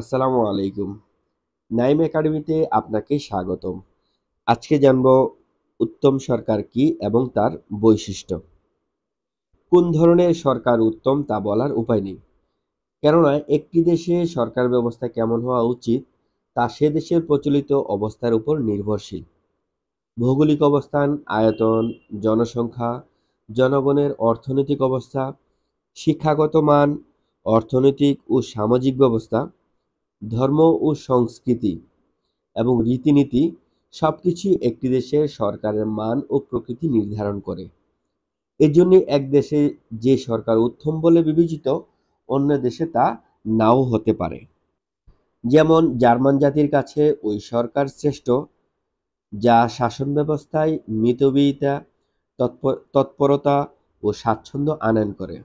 আসসালামু আলাইকুম নাইম একাডেমিতে আপনাকে স্বাগতম আজকে জানব উত্তম সরকার কি এবং তার বৈশিষ্ট্য কোন ধরনের সরকার উত্তম তা বলার উপায় নেই কেননা একটি দেশে সরকার ব্যবস্থা কেমন হওয়া উচিত তা সে দেশের প্রচলিত অবস্থার উপর নির্ভরশীল ভৌগোলিক অবস্থান আয়তন জনসংখ্যা জনগণের অর্থনৈতিক অবস্থা শিক্ষাগত মান অর্থনৈতিক ও সামাজিক ব্যবস্থা ধর্ম ও সংস্কৃতি এবং রীতিনীতি সব কিছুই একটি দেশের সরকারের মান ও প্রকৃতি নির্ধারণ করে এজন্য এক দেশে যে সরকার উত্তম বলে বিবেচিত অন্য দেশে তা নাও হতে পারে যেমন জার্মান জাতির কাছে ওই সরকার শ্রেষ্ঠ যা শাসন ব্যবস্থায় মিতব্যয়িতা তৎপরতা ও স্বাচ্ছন্দ্য আনয়ন করে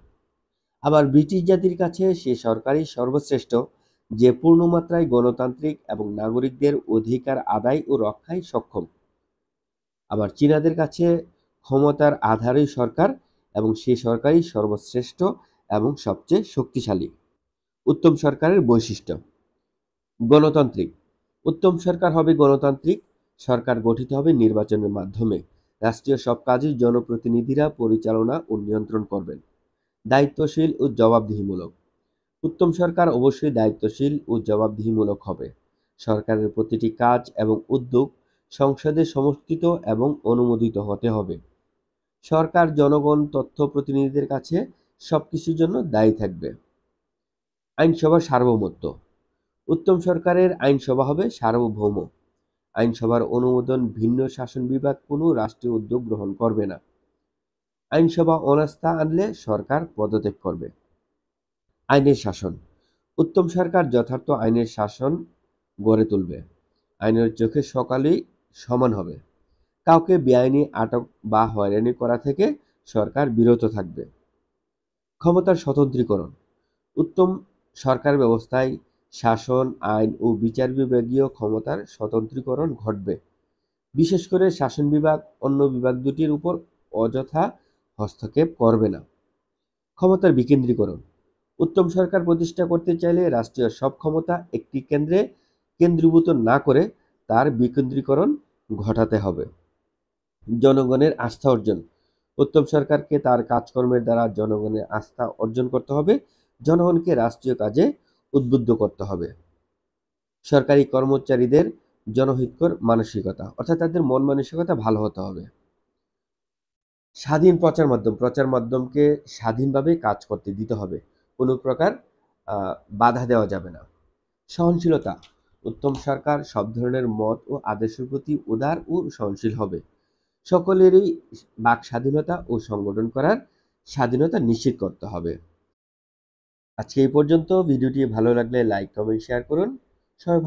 আবার ব্রিটিশ জাতির কাছে সে সরকারই সর্বশ্রেষ্ঠ যে পূর্ণমাত্রায় গণতান্ত্রিক এবং নাগরিকদের অধিকার আদায় ও রক্ষায় সক্ষম আবার চীনাদের কাছে ক্ষমতার আধারই সরকার এবং সে সরকারই সর্বশ্রেষ্ঠ এবং সবচেয়ে শক্তিশালী উত্তম সরকারের বৈশিষ্ট্য গণতান্ত্রিক উত্তম সরকার হবে গণতান্ত্রিক সরকার গঠিত হবে নির্বাচনের মাধ্যমে রাষ্ট্রীয় সব কাজই জনপ্রতিনিধিরা পরিচালনা ও নিয়ন্ত্রণ করবেন দায়িত্বশীল ও জবাবদিহিমূলক উত্তম সরকার অবশ্যই দায়িত্বশীল ও জবাবদিহিমূলক হবে সরকারের প্রতিটি কাজ এবং উদ্যোগ সংসদে সমর্থিত এবং অনুমোদিত হতে হবে সরকার জনগণ তথ্য প্রতিনিধিদের কাছে সব কিছুর জন্য দায়ী থাকবে আইনসভার সার্বভৌমত্ব উত্তম সরকারের আইনসভা হবে সার্বভৌম আইনসভার অনুমোদন ভিন্ন শাসন বিভাগ কোনো রাষ্ট্রীয় উদ্যোগ গ্রহণ করবে না আইনসভা অনাস্থা আনলে সরকার পদত্যাগ করবে আইনের শাসন উত্তম সরকার যথার্থ আইনের শাসন গড়ে তুলবে আইনের চোখে সকালেই সমান হবে কাউকে বেআইনি আটক বা হয়রানি করা থেকে সরকার বিরত থাকবে ক্ষমতার স্বতন্ত্রীকরণ উত্তম সরকার ব্যবস্থায় শাসন আইন ও বিচার বিভাগীয় ক্ষমতার স্বতন্ত্রীকরণ ঘটবে বিশেষ করে শাসন বিভাগ অন্য বিভাগ দুটির উপর অযথা হস্তক্ষেপ করবে না ক্ষমতার বিকেন্দ্রীকরণ উত্তম সরকার প্রতিষ্ঠা করতে চাইলে রাষ্ট্রীয় সব ক্ষমতা একটি কেন্দ্রে কেন্দ্রীভূত না করে তার বিকেন্দ্রীকরণ ঘটাতে হবে জনগণের আস্থা অর্জন উত্তম সরকারকে তার কাজকর্মের দ্বারা জনগণের আস্থা অর্জন করতে হবে জনগণকে রাষ্ট্রীয় কাজে উদ্বুদ্ধ করতে হবে সরকারি কর্মচারীদের জনহিতকর মানসিকতা অর্থাৎ তাদের মন মানসিকতা ভালো হতে হবে স্বাধীন প্রচার মাধ্যম প্রচার মাধ্যমকে স্বাধীনভাবে কাজ করতে দিতে হবে কোনো প্রকার বাধা দেওয়া যাবে না সহনশীলতা উত্তম সরকার সব ধরনের মত ও আদেশের প্রতি উদার ও সহনশীল হবে সকলেরই বাক স্বাধীনতা ও সংগঠন করার স্বাধীনতা নিশ্চিত করতে হবে আজকে এই পর্যন্ত ভিডিওটি ভালো লাগলে লাইক কমেন্ট শেয়ার করুন সবাই ভালো